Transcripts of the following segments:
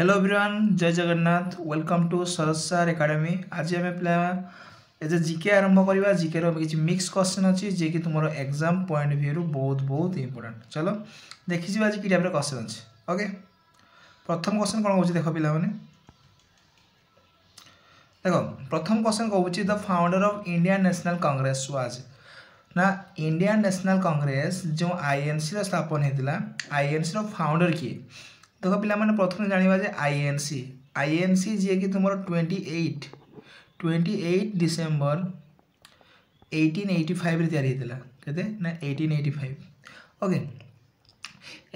Hello everyone जय Jagannath welcome to सरस सार academy आज आम पिला एज ए जिके आरंभ करवा जिके किसी मिक्स क्वेश्चन अच्छी जे कि तुम एग्जाम पॉइंट भ्यू बहुत बहुत इंपोर्टाट चलो देखी आज कि टाइप क्वेश्चन अच्छे ओके प्रथम क्वेश्चन कौन कौन देख पे देख प्रथम क्वेश्चन कौन the founder of Indian National Congress was ना इंडियन नेशनल कांग्रेस जो आईएनसी स्थापन होता आईएनसी फाउंडर किए ଦେଖ ପିଲାମାନେ ପ୍ରଥମେ ଜାଣିବା ଯେ ଆଇଏନ୍ସି ଆଇଏନ୍ସି ଯିଏକି ତୁମର twenty eight twenty eight December eighteen eighty ଫାଇଭ୍ରେ ତିଆରି ହେଇଥିଲା କେତେ ନା ଏଇଟିନ୍ ଏଇଟି ଫାଇଭ୍ ଓକେ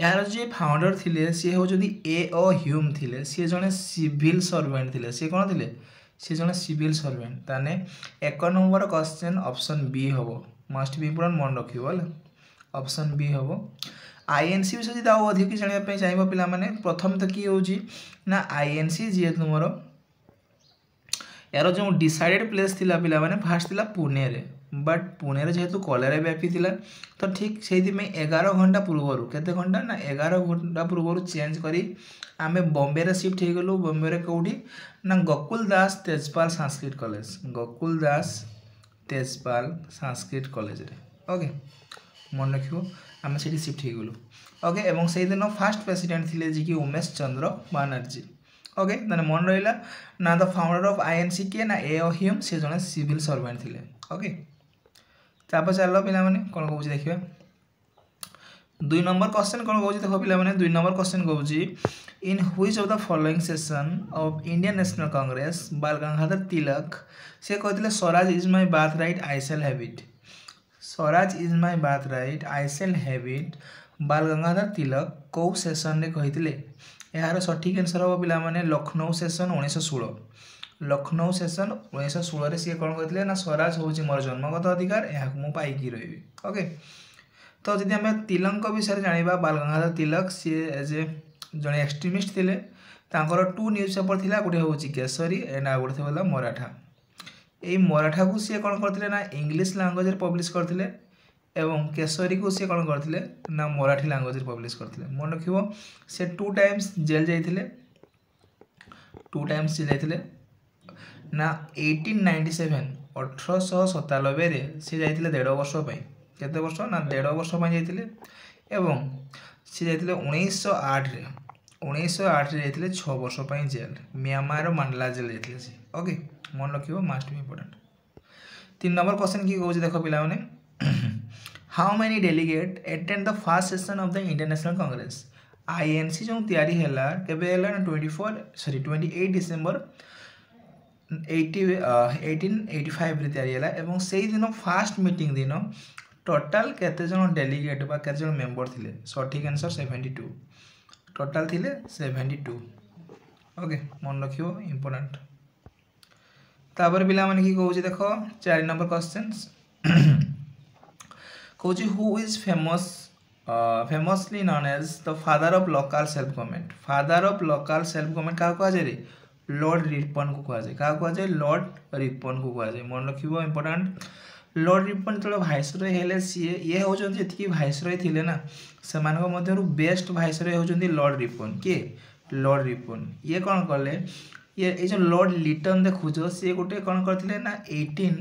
ଏହାର ଯିଏ ଫାଉଣ୍ଡର ଥିଲେ ସିଏ ହେଉଛନ୍ତି ଏ ଓ ହ୍ୟୁମ୍ ଥିଲେ ସିଏ ଜଣେ ସିଭିଲ୍ ସର୍ଭେଣ୍ଟ ଥିଲେ ସିଏ କ'ଣ ଥିଲେ ସିଏ ଜଣେ ସିଭିଲ୍ ସର୍ଭେଣ୍ଟ ତାହେଲେ ଏକ ନମ୍ବର କ୍ୱେଶ୍ଚନ୍ ଅପସନ୍ ବି ହେବ ମଷ୍ଟ ବି ପୁରଣ ମନେ ରଖିବ ହେଲା ଅପସନ୍ ବି ହେବ ଆଇଏନ୍ସି ବିଷୟରେ ଯଦି ଆଉ ଅଧିକ କିଛି ଜାଣିବା ପାଇଁ ଚାହିଁବ ପିଲାମାନେ ପ୍ରଥମ ତ କିଏ ହେଉଛି ନା ଆଇଏନ୍ସି ଯେହେତୁ ତୁମର ୟାର ଯେଉଁ ଡିସାଇଡ଼େଡ଼ ପ୍ଲେସ୍ ଥିଲା ପିଲାମାନେ ଫାର୍ଷ୍ଟ ଥିଲା ପୁନେରେ ବଟ୍ ପୁନେରେ ଯେହେତୁ କଲେରା ବ୍ୟାପିଥିଲା ତ ଠିକ୍ ସେଇଥିପାଇଁ ଏଗାର ଘଣ୍ଟା ପୂର୍ବରୁ କେତେ ଘଣ୍ଟା ନା ଏଗାର ଘଣ୍ଟା ପୂର୍ବରୁ ଚେଞ୍ଜ କରି ଆମେ ବମ୍ବେରେ ସିଫ୍ଟ ହେଇଗଲୁ ବମ୍ବେରେ କେଉଁଠି ନା ଗୋକୁଲ ଦାସ ତେଜପାଲ ସାଂସ୍କ୍ରିଟ କଲେଜ ଗୋକୁଲ ଦାସ ତେଜପାଲ ସାଂସ୍କ୍ରିଟ କଲେଜରେ ଓକେ ମନେ ରଖିବ ଆମେ ସେଠି ସିଫ୍ଟ ହୋଇଗଲୁ ଓକେ ଏବଂ ସେଇଦିନ ଫାର୍ଷ୍ଟ ପ୍ରେସିଡେଣ୍ଟ ଥିଲେ ଯିଏକି ଉମେଶ ଚନ୍ଦ୍ର ବାନାର୍ଜୀ ଓକେ ତାହେଲେ ମନେ ରହିଲା ନା ଦ ଫାଉଣ୍ଡର ଅଫ୍ ଆଇଏନ୍ସି କିଏ ନା ଏ ହିମ୍ ସେ ଜଣେ ସିଭିଲ୍ ସର୍ଭେଣ୍ଟ ଥିଲେ ଓକେ ତାପରେ ଚାଲ ପିଲାମାନେ କ'ଣ କହୁଛି ଦେଖିବା ଦୁଇ ନମ୍ବର କ୍ୱେଶ୍ଚନ୍ କ'ଣ କହୁଛି ଦେଖ ପିଲାମାନେ ଦୁଇ ନମ୍ବର କ୍ୱେଶ୍ଚନ୍ କହୁଛି in which of the following session of Indian National Congress Bal Gangadhar Tilak ସେ କହିଥିଲେ Swaraj is my birthright I shall have it Swaraj is my birthright I shall have it Bal Gangadhar तिलक कोसनले यहाँ सठिक हो पिला माने लखनऊ सेसन 1916 लखनऊ षो 1916 रे से कोन सिए ना स्वराज हौ मोर जन्मगत अधिकार पाई यहाँ ओके तो तिमी आम तिलक विषय जानिबा बाल गंगाधर तिलक से एज ए जन तांकर टू टु न्युज पेपर थाहा गोटे केसरी एंड एउटा गाला मराठा এই ମରାଠାକୁ ସିଏ କ'ଣ କରିଥିଲେ ନା ଇଂଲିଶ ଲାଙ୍ଗୁଏଜରେ ପବ୍ଲିଶ କରିଥିଲେ ଏବଂ କେଶରୀକୁ ସିଏ କ'ଣ କରିଥିଲେ ନା ମରାଠୀ ଲାଙ୍ଗୁଏଜରେ ପବ୍ଲିଶ କରିଥିଲେ ମନେ ରଖିବ ସେ ଟୁ ଟାଇମ୍ସ ଜେଲ୍ ଯାଇଥିଲେ ଟୁ ଟାଇମ୍ସ ଜେଲ୍ ଯାଇଥିଲେ ନା ଏଇଟିନ୍ ନାଇଣ୍ଟି ସେଭେନ୍ ଅଠରଶହ ସତାନବେରେ ସେ ଯାଇଥିଲେ ଦେଢ଼ ବର୍ଷ ପାଇଁ କେତେ ବର୍ଷ ନା ଦେଢ଼ ବର୍ଷ ପାଇଁ ଯାଇଥିଲେ ଏବଂ ସେ ଯାଇଥିଲେ ଉଣେଇଶହ ଆଠରେ ଉଣେଇଶହ ଆଠରେ ଯାଇଥିଲେ ଛଅ ବର୍ଷ ପାଇଁ ଜେଲ୍ ମିଆଁମାର ମାଣ୍ଡଲା ଜେଲ୍ ଯାଇଥିଲେ ସେ ଓକେ ମନେ ରଖିବ ମାଷ୍ଟ ବି ଇମ୍ପୋର୍ଟାଣ୍ଟ ତିନି ନମ୍ବର କ୍ୱେଶ୍ଚନ୍ କି କହୁଛି ଦେଖ ପିଲାମାନେ how many delegate attend the first session of the international congress INC ଯେଉଁ ତିଆରି ହେଲା କେବେ ହେଲା twenty four sorry twenty eight December eighty eighteen eighty ଫାଇଭ୍ରେ ତିଆରି ହେଲା ଏବଂ ସେଇଦିନ ଫାର୍ଷ୍ଟ ମିଟିଂ ଦିନ ଟୋଟାଲ୍ କେତେଜଣ ଡେଲିଗେଟ୍ ବା କେତେଜଣ ମେମ୍ବର ଥିଲେ ସଠିକ୍ ଆନ୍ସର୍ ସେଭେଣ୍ଟି ଟୁ ଟୋଟାଲ୍ ଥିଲେ ସେଭେଣ୍ଟି ଟୁ ଓକେ ମନେ ରଖିବ ଇମ୍ପୋର୍ଟାଣ୍ଟ ତାପରେ ପିଲାମାନେ କି କହୁଛି ଦେଖ ଚାରି ନମ୍ବର କ୍ୱେଶ୍ଚନ୍ସ କହୁଛି who is famous famously known as the father of local self government father of local self government କାହାକୁ କୁହାଯାଏ লর্ড রিপন কু কুহযায় কাহা কুহযায় লর্ড রিপন কু কুহযায় মনে রাখব ইম্পর্টাট ଲର୍ଡ଼ ରିପନ୍ ଯେତେବେଳେ ଭାଇସରୟ ହେଲେ ସିଏ ଇଏ ହେଉଛନ୍ତି ଯେତିକି ଭାଇସରୟ ଥିଲେ ନା ସେମାନଙ୍କ ମଧ୍ୟରୁ ବେଷ୍ଟ ଭାଇସରୟ ହେଉଛନ୍ତି ଲର୍ଡ଼ ରିପନ୍ କିଏ ଲର୍ଡ଼ ରିପନ୍ ଇଏ କ'ଣ କଲେ ଇଏ ଏଇ ଯେଉଁ ଲର୍ଡ଼ ଲିଟନ୍ ଦେଖୁଛ ସିଏ ଗୋଟେ କ'ଣ କରିଥିଲେ ନା eighteen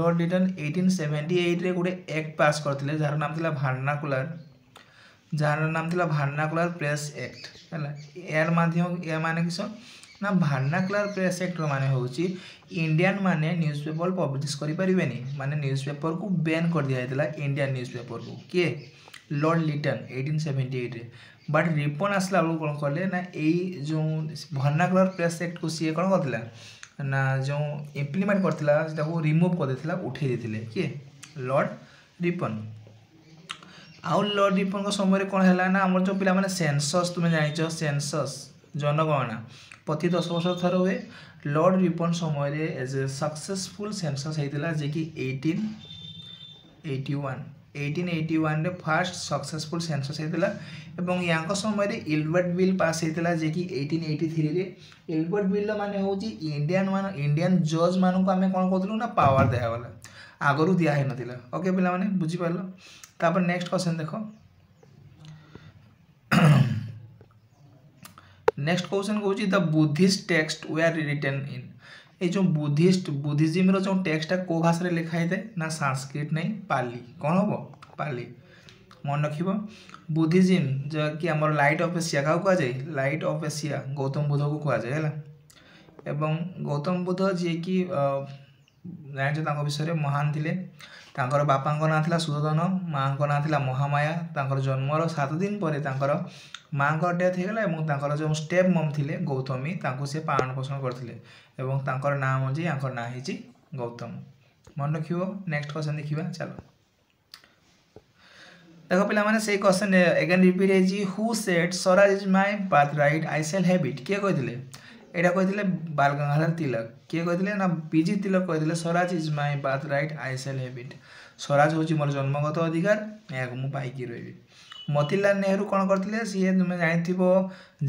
Lord Lytton eighteen seventy ଏଇଟ୍ରେ ଗୋଟେ ଆକ୍ଟ ପାସ୍ କରିଥିଲେ ଯାହାର ନାମ ଥିଲା ଭାର୍ଣ୍ଣାକୁଲାର ଯାହାର ନାମ ଥିଲା ଭାର୍ଣ୍ଣାକୁଲାର ପ୍ରେସ୍ ଆକ୍ଟ ହେଲା ଏହାର ମାଧ୍ୟମ ଏହା ମାନେ କିସ ନା ଭାର୍ନାକ୍ଲାର ପ୍ରେସ୍ ଆକ୍ଟର ମାନେ ହେଉଛି ଇଣ୍ଡିଆନ୍ ମାନେ ନ୍ୟୁଜ୍ ପେପର ପବ୍ଲିଶ କରିପାରିବେନି ମାନେ ନ୍ୟୁଜ୍ ପେପରକୁ ବ୍ୟାନ୍ କରିଦିଆଯାଇଥିଲା ଇଣ୍ଡିଆନ୍ ନ୍ୟୁଜ୍ ପେପରକୁ କିଏ ଲର୍ଡ଼ ଲିଟନ୍ ଏଇଟିନ୍ ସେଭେଣ୍ଟି ଏଇଟ୍ରେ ବଟ୍ ରିପନ୍ ଆସିଲା ବେଳକୁ କ'ଣ କଲେ ନା ଏଇ ଯେଉଁ ଭାର୍ନାକ୍ଲାର ପ୍ରେସ୍ ଆକ୍ଟକୁ ସିଏ କ'ଣ କରିଥିଲା ନା ଯେଉଁ ଇମ୍ପ୍ଲିମେଣ୍ଟ କରିଥିଲା ତାକୁ ରିମୁଭ୍ କରିଦେଇଥିଲା ଉଠାଇ ଦେଇଥିଲେ କିଏ ଲର୍ଡ଼ ରିପନ୍ ଆଉ ଲର୍ଡ଼ ରିପନ୍ଙ୍କ ସମୟରେ କ'ଣ ହେଲା ନା ଆମର ଯେଉଁ ପିଲାମାନେ ସେନ୍ସସ୍ ତୁମେ ଜାଣିଛ ସେନ୍ସସ୍ জনগণনা প্রতি দশ বছর থরে হুয়ে লর্ড রিপন সময় এজ এ সকসেসফুল সেনসস হয়েছিল যে কি eighteen eighty one eighteen eighty ওয়ানে ফার্স্ট সকসেসফুল সেনসস হয়েছিল এবং ইয়া সময় ইলবর্ট বিল পাস হয়েছিল যে কি এইটিন এইটি থ্রিরে ইলবর্ট বিল মানে হচ্ছে ইন্ডিয়ান মান ইন্ডিয়ান জজ মানুষ আমি কোণ করলু না পাওয়ার দেওয়া আগর দিয়া হয়ে নথিলা ওকে পিলা মানে বুঝিপারল তারপর নেক্সট কোশ্চেন দেখো नेक्स्ट क्वेश्चन कौन the Buddhist text were return in ये जो बुद्धिस्ट बुद्धिजिम्र जो टेक्सटा को भाषा लिखाई थाए ना सांस्क्रिट नहीं पाली कौन हम पाली मन रख बुद्धिजिम जो कि आम लाइट अफ एसी क्या कहुए light of Asia Gautam Buddha को कहुए है गौतम बुद्ध जी कि जानते विषय महान थे ତାଙ୍କର ବାପାଙ୍କ ନାଁ ଥିଲା ସୁଦୋଧନ ମାଆଙ୍କ ନାଁ ଥିଲା ମହାମାୟା ତାଙ୍କର ଜନ୍ମର ସାତ ଦିନ ପରେ ତାଙ୍କର ମାଆଙ୍କର ଡେଥ୍ ହେଇଗଲା ଏବଂ ତାଙ୍କର ଯେଉଁ ଷ୍ଟେପ୍ ମମ୍ ଥିଲେ ଗୌତମୀ ତାଙ୍କୁ ସେ ପାଳନ ପୋଷଣ କରିଥିଲେ ଏବଂ ତାଙ୍କର ନାଁ ହେଉଛି ୟାଙ୍କର ନାଁ ହେଇଛି ଗୌତମ ମନେ ରଖିବ ନେକ୍ସଟ କ୍ୱେଶ୍ଚନ୍ ଦେଖିବା ଚାଲ ଦେଖ ପିଲାମାନେ ସେଇ କ୍ୱେଶ୍ଚନ୍ ଏଗେନ୍ ରିପିଟ୍ ହେଇଛି who said Swaraj is my birthright I shall have it କିଏ କହିଥିଲେ এটা কইলে বাল গঙ্গাধর তিলক কে কইলে না পিজি তিলক কইলে Swaraj is my birthright I shall have it Swaraj হচ্ছে মোর জন্মগত অধিকার এখন মু পাইকি রইবি মতিলাল নেহরু কোণ করলে সি তুমি জাঁথিব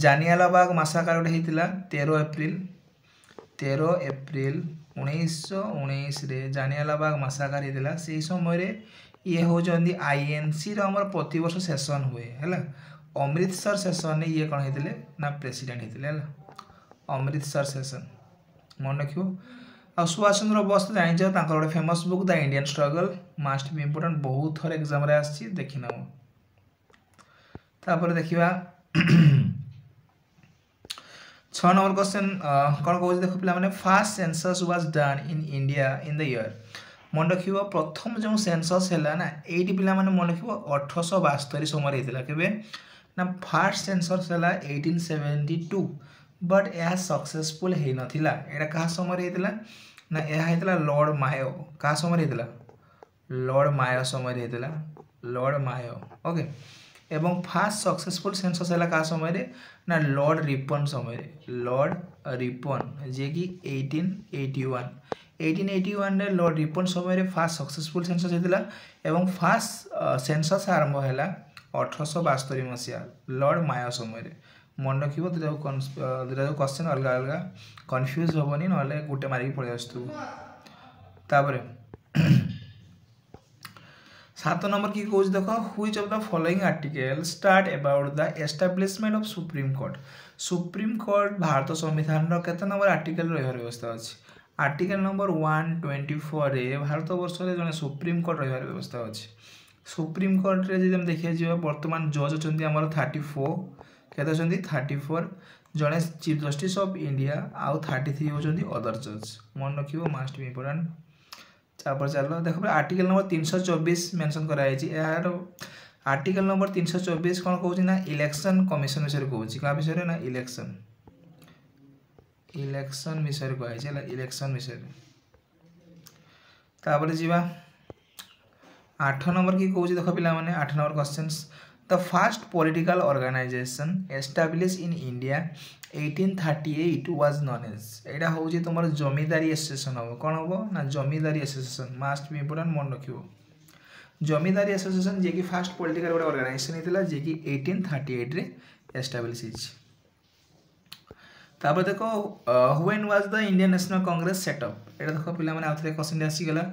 জানিয়ালাবাগ মাসাকার গোটে হয়েছিল তের এপ্রিল তের এপ্রিল ଉଣେଇଶହ ଉଣେଇଶରେ ଜାନିଆଲାବାଗ ମାସାକାର ହେଇଥିଲା ସେହି ସମୟରେ ଇଏ ହେଉଛନ୍ତି ଆଇଏନ୍ସିର ଆମର ପ୍ରତିବର୍ଷ ସେସନ୍ ହୁଏ ହେଲା ଅମୃତସର ସେସନ୍ରେ ଇଏ କ'ଣ ହେଇଥିଲେ ନା ପ୍ରେସିଡେଣ୍ଟ ହେଇଥିଲେ ହେଲା ଅମୃତସର ସେସନ୍ ମନେ ରଖିବ ଆଉ ସୁଭାଷ ଚନ୍ଦ୍ର ବୋଷ ତ ଜାଣିଛ ତାଙ୍କର ଗୋଟେ famous book the Indian struggle must be important ବହୁତ ଥର ଏକ୍ଜାମ୍ରେ ଆସିଛି ଦେଖିନେବ ତାପରେ ଦେଖିବା ଛଅ ନମ୍ବର କ୍ୱେଶ୍ଚନ୍ କ'ଣ କହୁଛି ଦେଖ ପିଲାମାନେ first census was done in India in the year ମନେ ରଖିବ ପ୍ରଥମ ଯେଉଁ ସେନ୍ସସ୍ ହେଲା ନା ଏଇଠି ପିଲାମାନେ ମନେ ରଖିବ ଅଠରଶହ ବାସ୍ତରୀ ସମୟରେ ହେଇଥିଲା କେବେ ନା ଫାର୍ଷ୍ଟ ସେନ୍ସସ୍ ହେଲା ଏଇଟିନ୍ ସେଭେଣ୍ଟି ଟୁ बट ଏହା ସକ୍ସେସଫୁଲ୍ ହେଇନଥିଲା ଏଇଟା କାହା ସମୟରେ ହେଇଥିଲା ନା ଏହା ହେଇଥିଲା ଲର୍ଡ଼ ମାୟୋ କାହା ସମୟରେ ହେଇଥିଲା ଲର୍ଡ଼ ମାୟୋ ସମୟରେ ହେଇଥିଲା ଲର୍ଡ଼ ମାୟୋ ଓକେ ଏବଂ ଫାର୍ଷ୍ଟ ସକ୍ସେସଫୁଲ୍ ସେନ୍ସସ୍ ହେଲା କାହା ସମୟରେ ନା ଲର୍ଡ଼ ରିପନ୍ ସମୟରେ ଲର୍ଡ଼ ରିପନ୍ ଯିଏକି eighteen eighty one eighteen eighty ୱାନ୍ରେ ଲର୍ଡ଼ ରିପନ୍ ସମୟରେ ଫାର୍ଷ୍ଟ ସକ୍ସେସଫୁଲ୍ ସେନ୍ସସ୍ ହେଇଥିଲା ଏବଂ ଫାର୍ଷ୍ଟ ସେନ୍ସସ୍ ଆରମ୍ଭ ହେଲା ଅଠରଶହ ବାସ୍ତୋରି ମସିହା ଲର୍ଡ଼ ମାୟୋ ସମୟରେ ମନେ ରଖିବ ଦୁଇଟା ଦୁଇଟାକୁ କ୍ୱେଶ୍ଚିନ୍ ଅଲଗା ଅଲଗା କନଫ୍ୟୁଜ୍ ହେବନି ନହେଲେ ଗୋଟେ ମାରିକି ପଳେଇ ଆସୁଥିବୁ ତାପରେ ସାତ ନମ୍ବର କି କହୁଛି ଦେଖ which of the following article start about the establishment of supreme court supreme court Bharat ସମ୍ବିଧାନର କେତେ ନମ୍ବର ଆର୍ଟିକେଲ ରହିବାର ବ୍ୟବସ୍ଥା ଅଛି ଆର୍ଟିକେଲ ନମ୍ବର ୱାନ୍ ଟ୍ୱେଣ୍ଟି ଫୋର୍ରେ ଭାରତବର୍ଷରେ ଜଣେ ସୁପ୍ରିମକୋର୍ଟ ରହିବାର ବ୍ୟବସ୍ଥା ଅଛି ସୁପ୍ରିମକୋର୍ଟରେ ଯଦି ଆମେ ଦେଖିବାକୁ ଯିବା ବର୍ତ୍ତମାନ ଜଜ୍ ଅଛନ୍ତି ଆମର ଥାର୍ଟି ଫୋର୍ କେତେ ଅଛନ୍ତି ଥାର୍ଟି ଫୋର୍ ଜଣେ ଚିଫ୍ ଜଷ୍ଟିସ୍ ଅଫ୍ ଇଣ୍ଡିଆ ଆଉ ଥାର୍ଟି ଥ୍ରୀ ହେଉଛନ୍ତି ଅଦର ଜଜ୍ ମନେ ରଖିବ ମାଷ୍ଟ ବି ଇମ୍ପୋର୍ଟାଣ୍ଟ ତାପରେ ଚାଲ ଦେଖ ଆର୍ଟିକଲ୍ ନମ୍ବର ତିନିଶହ ଚବିଶ ମେନସନ୍ କରାଯାଇଛି ଏହାର ଆର୍ଟିକଲ୍ ନମ୍ବର ତିନିଶହ ଚବିଶ କ'ଣ କହୁଛି ନା ଇଲେକ୍ସନ୍ କମିଶନ୍ ବିଷୟରେ କହୁଛି କାହା ବିଷୟରେ ନା ଇଲେକ୍ସନ୍ ଇଲେକ୍ସନ୍ ବିଷୟରେ କୁହାଯାଇଛି ହେଲା ଇଲେକ୍ସନ୍ ବିଷୟରେ ତାପରେ ଯିବା ଆଠ ନମ୍ବର କି କହୁଛି ଦେଖ ପିଲାମାନେ ଆଠ number questions The first political organization established in India 1838 was known as এটা হচ্ছে তোমার জমিদারি অ্যাসোসিয়েশন হবে কোন হবো না Zamindari association must be important মনে রাখিব জমিদারি অ্যাসোসিয়েশন যে কি ফার্স্ট পলিটিকাল গোটে অর্গানাইজেসন হয়েছিল যে কি 1838 রে এস্টাবলিশ হয়েছে তারপরে দেখো when was the Indian National Congress set up এটা দেখো পিলামানে আউথরে কোশ্চিন আসিগলা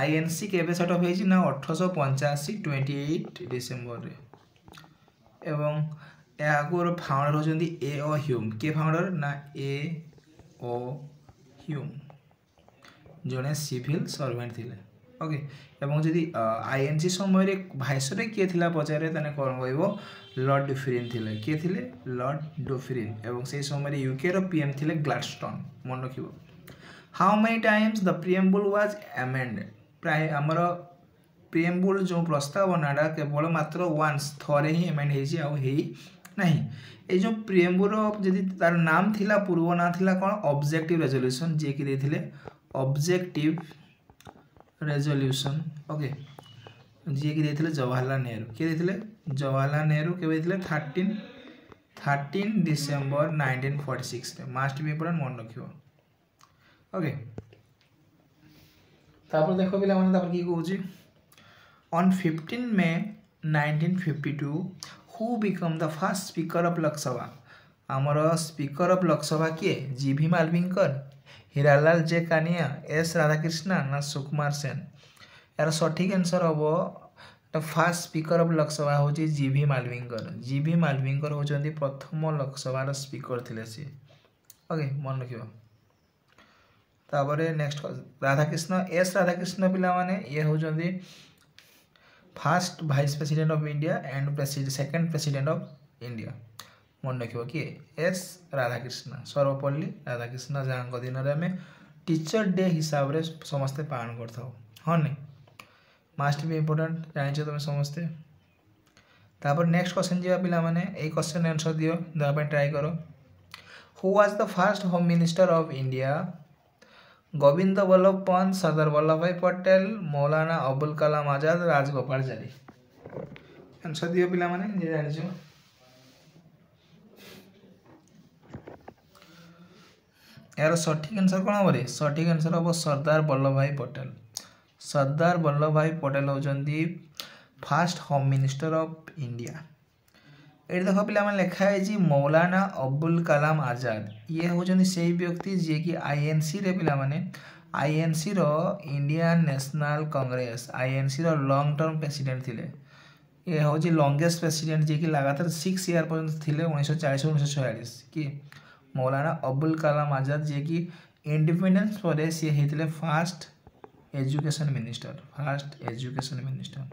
আইএনসি কেবে সেটঅপ হয়েছে না 1885 28 ডিসেম্বর রে ଏବଂ ଏହାକୁ ଫାଉଣ୍ଡର ହେଉଛନ୍ତି ଏ ଓ ହ୍ୟୁମ୍ କିଏ ଫାଉଣ୍ଡର ନା ଏ ଓ ହ୍ୟୁମ୍ ଜଣେ ସିଭିଲ୍ ସର୍ଭେଣ୍ଟ ଥିଲେ ওকে এবং যদি আইএনজি সময়ের ভাইসরে কি লা পচারে তাহলে কম কহব লর্ড ডুফিরিন লে কি লে লর্ড ডুফিরিন এবং সেই সময় ইউকের পিএম লে গ্লাডস্টোন মনে রাখব how many times the preamble was amended প্রায় আমার ପ୍ରିଏମ୍ବୁଲ ଯେଉଁ ପ୍ରସ୍ତାବନାଟା କେବଳ ମାତ୍ର ୱାନ୍ସ ଥରେ ହିଁ ଏମେଣ୍ଡ ହେଇଛି ଆଉ ହେଇ ନାହିଁ ଏଇ ଯେଉଁ ପ୍ରିଏମ୍ବୁଲର ଯଦି ତାର ନାମ ଥିଲା ପୂର୍ବ ନାଁ ଥିଲା କ'ଣ ଅବଜେକ୍ଟିଭ୍ ରେଜଲ୍ୟୁସନ୍ ଯିଏକି ଦେଇଥିଲେ ଅବଜେକ୍ଟିଭ୍ ରେଜଲ୍ୟୁସନ୍ ଓକେ ଯିଏକି ଦେଇଥିଲେ ଜବାହରଲାଲ ନେହେରୁ କିଏ ଦେଇଥିଲେ ଜବାହରଲାଲ ନେହେରୁ କେବେ ଦେଇଥିଲେ thirteen thirteen December nineteen forty ସିକ୍ସରେ ମାଷ୍ଟ ବି ଇମ୍ପୋର୍ଟାଣ୍ଟ ମନେ ରଖିବ ଓକେ ତାପରେ ଦେଖ ପିଲାମାନେ ତାପରେ କି କହୁଛି on 15 May 1952, who became the first speaker of Lok Sabha? ଆମର ସ୍ପିକର ଅଫ୍ ଲୋକସଭା କିଏ ଜି ଭି ମାଲଭିଙ୍କର ହୀରାଲାଲ ଜେ କାନିଆ ଏସ୍ ରାଧାକ୍ରିଷ୍ଣା ନା ସୁକୁମାର ସେନ୍ ଏହାର ସଠିକ୍ ଆନ୍ସର୍ ହେବ the first speaker of Lok Sabha ହେଉଛି ଜି ଭି ମାଲଭିଙ୍କର ଜି ଭି ମାଲଭିଙ୍କର ହେଉଛନ୍ତି ପ୍ରଥମ ଲୋକସଭାର ସ୍ପିକର ଥିଲେ ସିଏ ଓକେ ମନେ ରଖିବ ତାପରେ ନେକ୍ସଟ ରାଧାକ୍ରିଷ୍ଣ ଏସ୍ ରାଧାକ୍ରିଷ୍ଣ ପିଲାମାନେ ଇଏ ହେଉଛନ୍ତି first vice president of India and second president of India মনে রাখব কিয়ে এস রাধাকৃষ্ণ সর্বপল্লী রাধাকৃষ্ণ যাঙ্ক দিনরে আমি টিচর ডে হিসাবে সমস্তে পালন করে থাও হ্যাঁ না মাস্ট বি ইম্পর্টাট জাঁচ তুমি সমস্তে তাপরে নেক্সট কোশ্চেন যা পিলা মানে এই কোশ্চেন আনসর দিও দেওয়া ট্রাই কর who was the first home minister of India Govind Vallabh Pant Sardar Vallabhbhai Patel Maulana Abul Kalam Azad Rajagopalachari answer દિયો પિલામાને જે જાણજો યાર સઠીક આન્સર કોણ હવરે સઠીક આન્સર હବ સરદાર વલ્લભભાઈ પટેલ સરદાર વલ્લભભાઈ પટેલ હોજંતી first home minister of India ଏଠି ଦେଖ ପିଲାମାନେ ଲେଖା ହେଇଛି ମୌଲାନା ଅବୁଲ କାଲାମ ଆଜାଦ ଇଏ ହେଉଛନ୍ତି ସେଇ ବ୍ୟକ୍ତି ଯିଏକି ଆଇଏନ୍ସିରେ ପିଲାମାନେ ଆଇଏନ୍ସିର ଇଣ୍ଡିଆନ୍ ନ୍ୟାସନାଲ୍ କଂଗ୍ରେସ ଆଇଏନ୍ସିର ଲଙ୍ଗ୍ ଟର୍ମ ପ୍ରେସିଡେଣ୍ଟ ଥିଲେ ଇଏ ହେଉଛି ଲଙ୍ଗେଷ୍ଟ ପ୍ରେସିଡେଣ୍ଟ ଯିଏକି ଲାଗାତାର ସିକ୍ସ ଇୟର୍ ପର୍ଯ୍ୟନ୍ତ ଥିଲେ ଉଣେଇଶହ ଚାଳିଶ ଉଣେଇଶହ ଛୟାଳିଶ କି ମୌଲାନା ଅବୁଲ କାଲାମ ଆଜାଦ ଯିଏକି ଇଣ୍ଡିପେଣ୍ଡେନ୍ସ ପରେ ସିଏ ହେଇଥିଲେ first education minister first education minister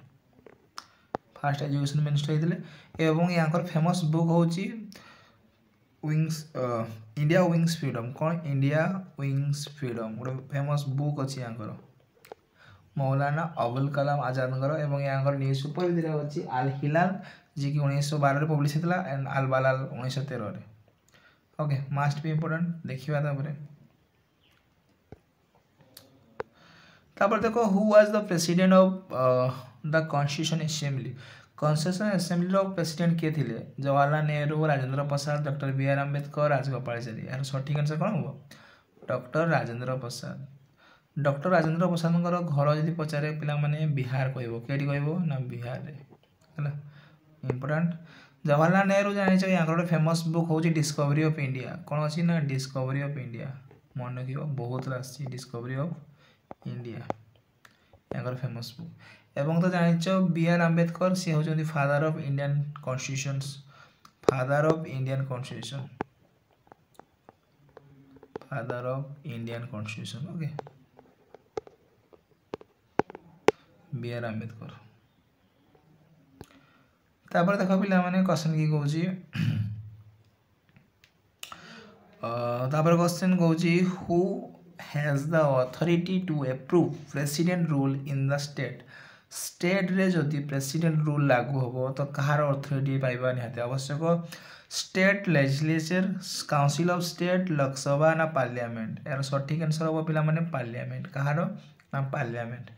first education minister ହେଇଥିଲେ ଏବଂ ୟାଙ୍କର ଫେମସ୍ ବୁକ୍ ହେଉଛି ୱିଙ୍ଗସ୍ ଇଣ୍ଡିଆ ୱିଙ୍ଗସ୍ ଫ୍ରିଡ଼ମ୍ କ'ଣ ଇଣ୍ଡିଆ ୱିଙ୍ଗସ୍ ଫ୍ରିଡ଼ମ୍ ଗୋଟେ ଫେମସ୍ ବୁକ୍ ଅଛି ୟାଙ୍କର ମୌଲାନା ଅବୁଲ କଲାମ ଆଜାଦଙ୍କର ଏବଂ ୟାଙ୍କର ନ୍ୟୁଜ୍ ପେପର୍ ଭିତରେ ଅଛି ଆଲ୍ ହିଲାଲ ଯିଏକି ଉଣେଇଶହ ବାରରେ ପବ୍ଲିଶ ହେଇଥିଲା ଆଣ୍ଡ ଆଲ୍ ବାଲାଲ ଉଣେଇଶହ ତେରରେ ଓକେ ମାଷ୍ଟ ବି ଇମ୍ପୋର୍ଟାଣ୍ଟ ଦେଖିବା ତାପରେ ତାପରେ ଦେଖ who was the president of the constitution assembly constitution एसेम्बलीर प्रेसिडेंट किए थे Jawaharlal Nehru Rajendra Prasad doctor B R Ambedkar Rajagopalachari यार सठिक आंसर कौन हम डॉक्टर राजेन्द्र प्रसाद डक्टर राजेन्द्र प्रसाद घर जी पचारे पे बिहार कह कौटी बिहार है इंपोर्टाट जवाहरलाल नेहरू जान गोटे फेमस बुक हूँ डिस्कवरी अफ इंडिया कौन अच्छी ना डिस्कवरी अफ इंडिया मन रख बहुत discovery of India famous book এবং ତ ଜାଣିଛ ବି ଆର୍ ଆମ୍ବେଦକର ସିଏ ହେଉଛନ୍ତି father of Indian constitutions father of Indian constitution father of Indian constitution okay B R Ambedkar ତାପରେ ଦେଖ ପିଲାମାନେ କ୍ୱେଶ୍ଚନ୍ କି କହୁଛି ତାପରେ କ୍ୱେଶ୍ଚନ୍ କହୁଛି who has the authority to approve president rule in the state ଷ୍ଟେଟ୍ରେ ଯଦି ପ୍ରେସିଡେଣ୍ଟ ରୁଲ୍ ଲାଗୁ ହେବ ତ କାହାର ଅଥରିଟି ପାଇବା ନିହାତି ଆବଶ୍ୟକ state legislature council of state Lok Sabha ନା ପାର୍ଲିଆମେଣ୍ଟ ଏହାର ସଠିକ୍ ଆନ୍ସର୍ ହେବ ପିଲାମାନେ ପାର୍ଲିଆମେଣ୍ଟ କାହାର ନା ପାର୍ଲିଆମେଣ୍ଟ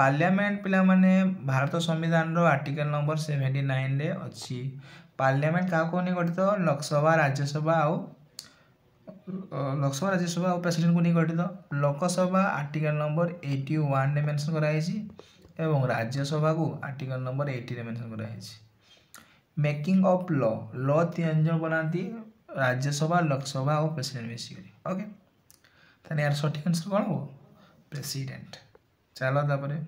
ପାର୍ଲିଆମେଣ୍ଟ ପିଲାମାନେ ଭାରତ ସମ୍ବିଧାନର ଆର୍ଟିକାଲ୍ ନମ୍ବର ସେଭେଣ୍ଟି ନାଇନ୍ରେ ଅଛି ପାର୍ଲିଆମେଣ୍ଟ କାହାକୁ ନେଇ ଗଠିତ ଲୋକସଭା ରାଜ୍ୟସଭା ଆଉ ଲୋକସଭା ରାଜ୍ୟସଭା ଆଉ ପ୍ରେସିଡେଣ୍ଟକୁ ନେଇ ଗଠିତ ଲୋକସଭା ଆର୍ଟିକାଲ୍ ନମ୍ବର ଏଇଟି ୱାନ୍ରେ ମେନ୍ସନ୍ କରାଯାଇଛି এবং রাজ্যসভাকে আর্টিকল নম্বর এইটিরে মেনশন করা হয়েছে মেকিং অফ ল ল তিনজন বনাতে রাজ্যসভা লোকসভা ও প্রেসিডেন্ট মিশিকি ওকে তাহলে এর সঠিক আনসর কোণ হব প্রেসিডেন্ট চাল তাপরে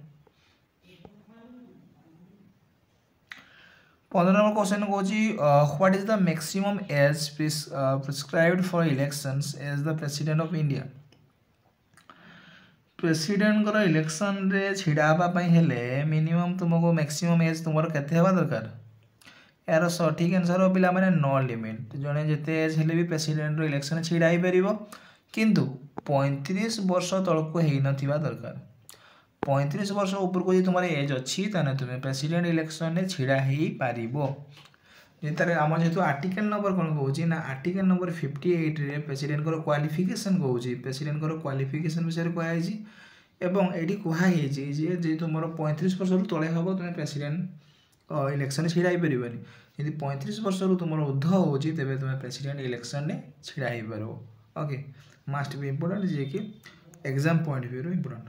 पंद्रह नंबर क्वेश्चन कौन what is the maximum age prescribed for elections as the president of India ପ୍ରେସିଡେଣ୍ଟଙ୍କର ଇଲେକ୍ସନରେ ଛିଡ଼ା ହେବା ପାଇଁ ହେଲେ ମିନିମମ୍ ତୁମକୁ ମ୍ୟାକ୍ସିମମ୍ ଏଜ୍ ତୁମର କେତେ ହେବା ଦରକାର ଏହାର ସଠିକ୍ ଆନ୍ସର୍ ହେବ ପିଲାମାନେ ନୋ ଲିମିଟ୍ ଜଣେ ଯେତେ ଏଜ୍ ହେଲେ ବି ପ୍ରେସିଡେଣ୍ଟର ଇଲେକ୍ସନରେ ଛିଡ଼ା ହେଇପାରିବ କିନ୍ତୁ ପଇଁତିରିଶ ବର୍ଷ ତଳକୁ ହେଇନଥିବା ଦରକାର ପଇଁତିରିଶ ବର୍ଷ ଉପରକୁ ଯଦି ତୁମର ଏଜ୍ ଅଛି ତାହେଲେ ତୁମେ ପ୍ରେସିଡେଣ୍ଟ ଇଲେକ୍ସନରେ ଛିଡ଼ା ହେଇପାରିବ যেটার আমার যেহেতু আর্টিকেল নম্বর কোণ কৌছি না আর্টিকেল নম্বর ফিফটি এইট্রে প্রেসিডেন্টর কোয়ালিফিকেসন কৌছি প্রেসিডেন্টর কোয়ালিফিকেসন বিষয়ে কুহাইছি এবং এটি কুহাইছি যে যেহেতু মোট পঁয়ত্রিশ বর্ষর তলে হব তুমি প্রেসিডেন্ট ইলেকশন ছিড়া হইপারবনি যদি পঁয়ত্রিশ বর্ষর তোমার ঊর্ধ্ব হচ্ছে তবে তুমি প্রেসিডেন্ট ইলেকশনে ছিড়া হইপার ওকে মাস্ট বি ইম্পর্টাট যিয়েকি এক্সাম পয়েন্ট ভিউরু ইম্পর্টাট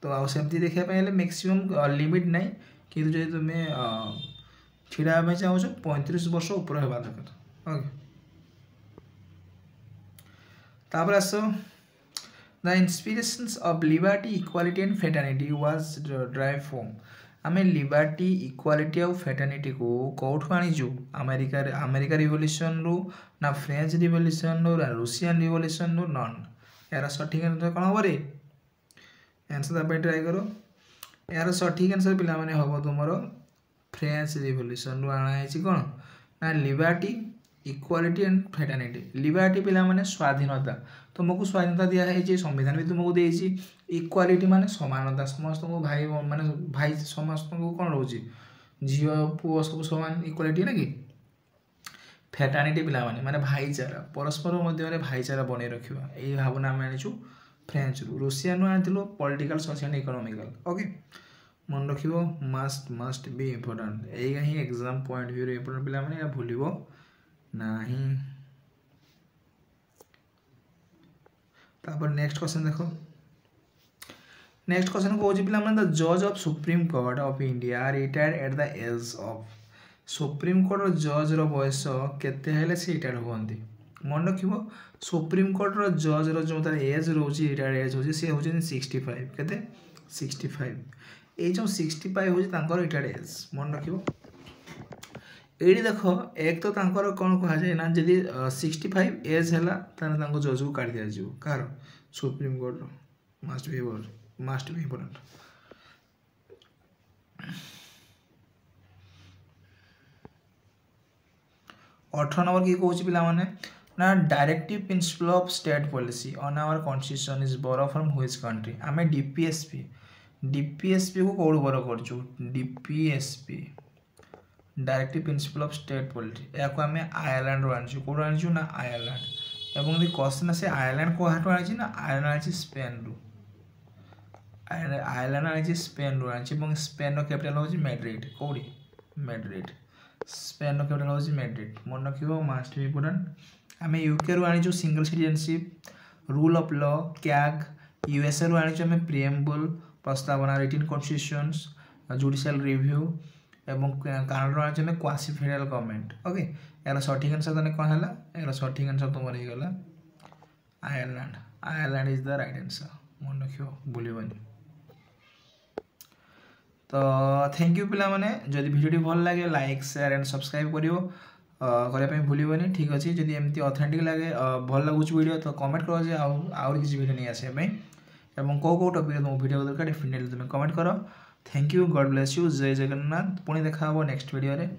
তো আউ সেমতি দেখা হলে ম্যাক্সিমম লিমিট নাই কিন্তু যদি তুমি ଛିଡ଼ା ହେବା ପାଇଁ ଚାହୁଁଛୁ ପଇଁତିରିଶ ବର୍ଷ ଉପର ହେବା ଦରକାର ଓକେ ତାପରେ ଆସ the inspirations of liberty equality and fraternity was drive home ଆମେ ଲିବାର୍ଟି ଇକ୍ୱାଲିଟି ଆଉ ଫେଟାର୍ନିଟିକୁ କେଉଁଠୁ ଆଣିଛୁ ଆମେରିକାରେ ଆମେରିକା ରିଭଲ୍ୟୁସନ୍ରୁ ନା ଫ୍ରେଞ୍ଚ ରିଭଲ୍ୟୁସନ୍ରୁ ନା ରୁଷିଆନ୍ ରିଭଲ୍ୟୁସନ୍ରୁ ନନ୍ ଏହାର ସଠିକ୍ ଆନ୍ସର୍ କ'ଣ ହେବ ରେ ଆନ୍ସର୍ ତା ପାଇଁ ଟ୍ରାଏ କର ଏହାର ସଠିକ୍ ଆନ୍ସର୍ ପିଲାମାନେ ହେବ ତୁମର ফ্রেঞ্চ ରିଭଲ୍ୟୁସନ୍ରୁ ଅଣାହେଇଛି କ'ଣ ନା ଲିବାର୍ଟି ଇକ୍ୱାଲିଟି ଆଣ୍ଡ ଫ୍ରେଟର୍ନିଟି ଲିବାର୍ଟି ପିଲାମାନେ ସ୍ୱାଧୀନତା ତୁମକୁ ସ୍ୱାଧୀନତା ଦିଆହେଇଛି ସମ୍ବିଧାନ ବି ତୁମକୁ ଦେଇଛି ଇକ୍ୱାଲିଟି ମାନେ ସମାନତା ସମସ୍ତଙ୍କୁ ଭାଇ ମାନେ ଭାଇ ସମସ୍ତଙ୍କୁ କ'ଣ ରହୁଛି ଝିଅ ପୁଅ ସବୁ ସମାନ ଇକ୍ୱାଲିଟି ନା କି ଫ୍ରେଟାର୍ନିଟି ପିଲାମାନେ ମାନେ ଭାଇଚାରା ପରସ୍ପର ମଧ୍ୟରେ ଭାଇଚାରା ବନେଇ ରଖିବା ଏଇ ଭାବନା ଆମେ ଆଣିଛୁ ଫ୍ରେଞ୍ଚରୁ ରୁଷିଆନୁ ଆଣିଥିଲୁ ପଲିଟିକାଲ୍ ସୋସିଆଲ୍ ଇକୋନୋମିକାଲ୍ ଓକେ ମନେ ରଖିବ ମଷ୍ଟ ମଷ୍ଟ ବି ଇମ୍ପୋର୍ଟାଣ୍ଟ ଏଇଆ ହିଁ ଏକ୍ଜାମ୍ ପଏଣ୍ଟ ଭିଉରୁ ଇମ୍ପୋର୍ଟାଣ୍ଟ ପିଲାମାନେ ଏହା ଭୁଲିବ ନାହିଁ ତାପରେ ନେକ୍ସଟ କ୍ୱେଶ୍ଚନ୍ ଦେଖ ନେକ୍ସଟ କ୍ୱେଶ୍ଚନ୍ କହୁଛି ପିଲାମାନେ ଦ ଜଜ୍ of supreme court of India retired at the age of supreme କୋର୍ଟର ଜଜ୍ର ବୟସ କେତେ ହେଲେ ସେ ରିଟାୟାର୍ଡ ହୁଅନ୍ତି ମନେ ରଖିବ ସୁପ୍ରିମ୍ କୋର୍ଟର ଜଜ୍ର ଯେଉଁ ତାର ଏଜ୍ ରହୁଛି ରିଟାୟାର୍ଡ ଏଜ୍ ହେଉଛି ସେ ହେଉଛନ୍ତି ସିକ୍ସଟି ଫାଇଭ୍ କେତେ ସିକ୍ସଟି ଫାଇଭ୍ এই যে সিক্সটি ফাইভ হচ্ছে তাঁর এটা ডেজ মনে রাখব এইটি দেখ এক তো তাঁর কোণ কুহযায় না যদি সিক্সটি ফাইভ এজ হল তাহলে তাঁর জজকু কাটি দিয়াযিব কার সুপ্রিমকোর্টর must be must be important ଅଠର ନମ୍ବର କିଏ କହୁଛି ପିଲାମାନେ ନା directive principle of state policy on our constitution is borrow from whose country ଆମେ ଡିପିଏସ୍ପି डीपीएसपी को कौड़ भर कर DPSP directive principle of state polity या आम आयरलैंड रू आनी कौट आनी ना आयरलैंड এবং যদি কোশ্চেন আসে আয়ারল্যান্ড কোথাও আনছি না আয়ারল্যান্ড আনছি স্পেন রু আয়ারল্যান্ড আনছি স্পেন রু আনছি এবং স্পেনর ক্যাপিটাল হচ্ছে ম্যাড্রিড কোড়ি ম্যাড্রিড স্পেনর ক্যাপিটাল হচ্ছে ম্যাড্রিড মনে রাখিব মাস্ট বি ইম্পর্টান্ট আমি ইউকে রু আনিছু single citizenship rule of law CAG USA রু আনিছু আমি প্রিএম্বল প্রস্তাবনা রিটিন কনস্টিটিউশনস জুডিশিয়াল রিভিউ এবং কারণ রয়েছে কোয়াসি ফেডারাল গভর্নমেন্ট ওকে এর সঠিক আনসার তাহলে কম হল এর সঠিক আনসার তোমার হয়ে গেল Ireland Ireland is the right answer মনে রাখিও ভুলবনি তো থ্যাংক ইউ পিলা মানে যদি ভিডিওটি ভাল লাগে লাইক সেয়ার এন্ড সবসক্রাইব করিব করা ପାଇଁ ଭୁଲିବନି ଠିକ୍ ଅଛି ଯଦି ଏମିତି ଅଥେଣ୍ଟିକ୍ ଲାଗେ ଭଲ ଲାଗୁଛି ଭିଡ଼ିଓ ତ କମେଣ୍ଟ କର ଯେ ଆଉ ଆହୁରି କିଛି ଭିଡ଼ିଓ ନେଇ ଆସିବା ପାଇଁ এবং କେଉଁ କେଉଁ ଟପିକ୍ରେ ତୁମକୁ ଭିଡ଼ିଓ ଦରକାର ଡେଫିନେଟଲି ତୁମେ କମେଣ୍ଟ କର thank you God bless you Jai Jagannath ପୁଣି ଦେଖା ହେବ ନେକ୍ସଟ ଭିଡ଼ିଓରେ